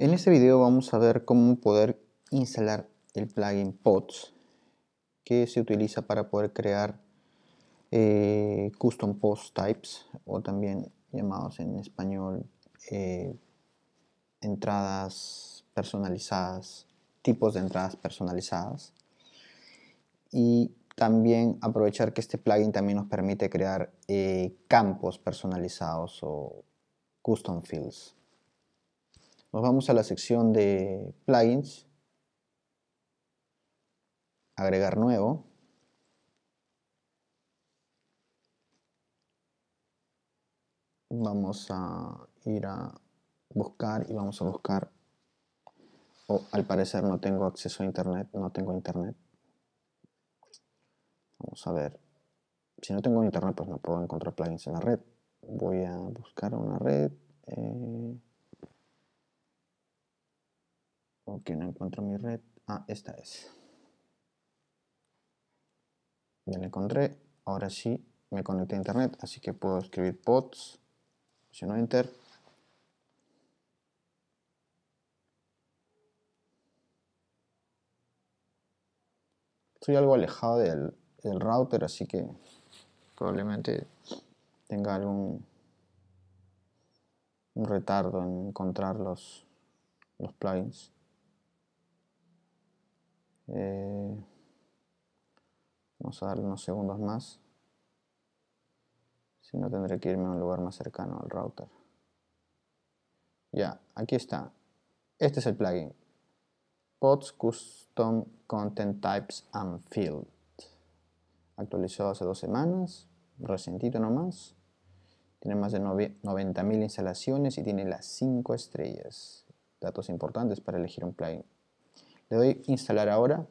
En este video vamos a ver cómo poder instalar el plugin Pots que se utiliza para poder crear eh, custom post types o también llamados en español eh, entradas personalizadas, tipos de entradas personalizadas y también aprovechar que este plugin también nos permite crear eh, campos personalizados o custom fields. Nos vamos a la sección de plugins, agregar nuevo. Vamos a ir a buscar y vamos a buscar. Oh, al parecer no tengo acceso a internet, no tengo internet. Vamos a ver. Si no tengo internet, pues no puedo encontrar plugins en la red. Voy a buscar una red. Eh, que no encuentro mi red. Ah, esta es. Ya la encontré. Ahora sí me conecté a internet, así que puedo escribir pods. presiono enter. Estoy algo alejado del, router, así que probablemente tenga algún un retardo en encontrar los, los plugins. Eh, vamos a darle unos segundos más. Si no, tendré que irme a un lugar más cercano al router. Ya, aquí está. Este es el plugin. Pods Custom Content Types and Field. Actualizado hace dos semanas. Recientito nomás. Tiene más de 90.000 instalaciones y tiene las 5 estrellas. Datos importantes para elegir un plugin. Le doy instalar ahora.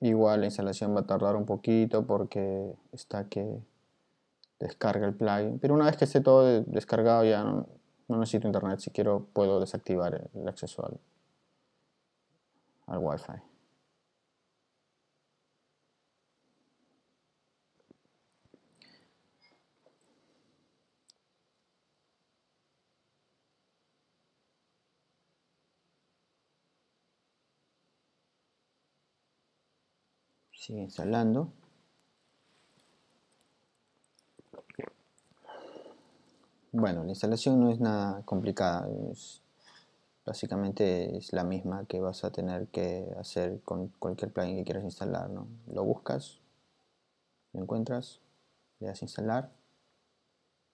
Igual la instalación va a tardar un poquito porque está que descarga el plugin. Pero una vez que esté todo descargado ya no, necesito internet. Si quiero puedo desactivar el acceso al, al sigue instalando bueno la instalación no es nada complicada básicamente es la misma que vas a tener que hacer con cualquier plugin que quieras instalar lo buscas lo encuentras le das instalar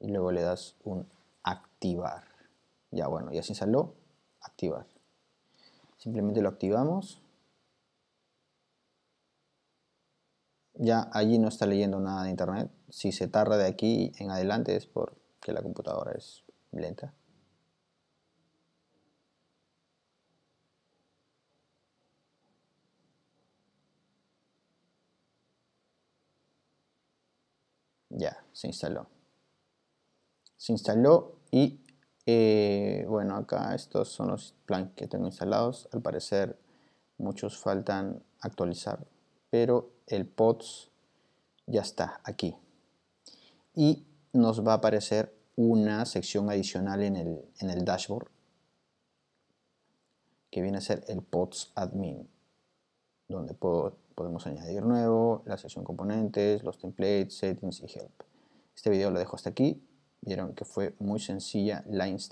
y luego le das un activar ya bueno ya se instaló activar simplemente lo activamos ya allí no está leyendo nada de internet. Si se tarda de aquí en adelante es porque la computadora es lenta. Ya, se instaló. Se instaló y eh, bueno, acá estos son los planes que tengo instalados. Al parecer muchos faltan actualizar pero el pods ya está aquí. Y nos va a aparecer una sección adicional en el, dashboard que viene a ser el pods admin donde podemos añadir nuevo, la sección componentes, los templates, settings y help. Este video lo dejo hasta aquí. Vieron que fue muy sencilla la instalación.